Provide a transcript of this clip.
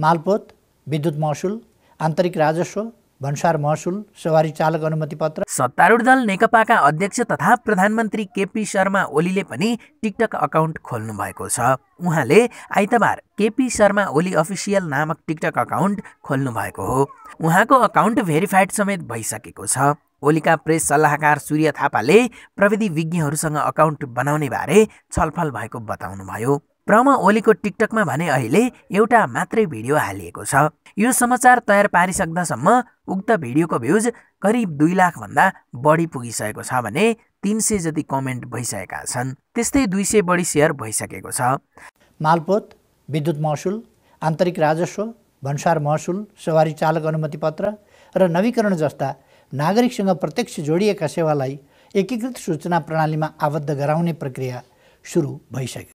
मालपोत विद्युत महसुल आन्तरिक राजस्व भन्सार महसुल सवारी चालक अनुमति पत्र सत्तारूढ दल नेकपाका अध्यक्ष तथा प्रधानमन्त्री केपी शर्मा ओलीले पनि टिकटक अकाउन्ट खोल्नु भएको छ उहाँले आइतबार केपी शर्मा ओली अफिसियल नामक टिकटक अकाउन्ट खोल्नु भएको हो उहाँको अकाउन्ट भेरिफाइड समेत भइसकेको छ ओलीका प्रेस सल्लाहकार सूर्य थापाले प्रविधि विज्ञहरूसँग अकाउन्ट बनाउने बारे छलफल भएको बताउनुभयो प्रमा ओलीको टिकटकमा भने अहिले एउटा मात्रै भिडियो हालिएको छ यो समाचार तयार पारिसक्दासम्म उक्त भिडियोको भ्युज करिब दुई लाखभन्दा बढी पुगिसकेको छ भने तिन सय जति कमेन्ट भइसकेका छन् त्यस्तै दुई सय बढी सेयर भइसकेको छ मालपोत विद्युत महसुल आन्तरिक राजस्व भन्सार महसुल सवारी चालक अनुमति पत्र र नवीकरण जस्ता नागरिकसँग प्रत्यक्ष जोडिएका सेवालाई एकीकृत सूचना प्रणालीमा आबद्ध गराउने प्रक्रिया सुरु भइसक्यो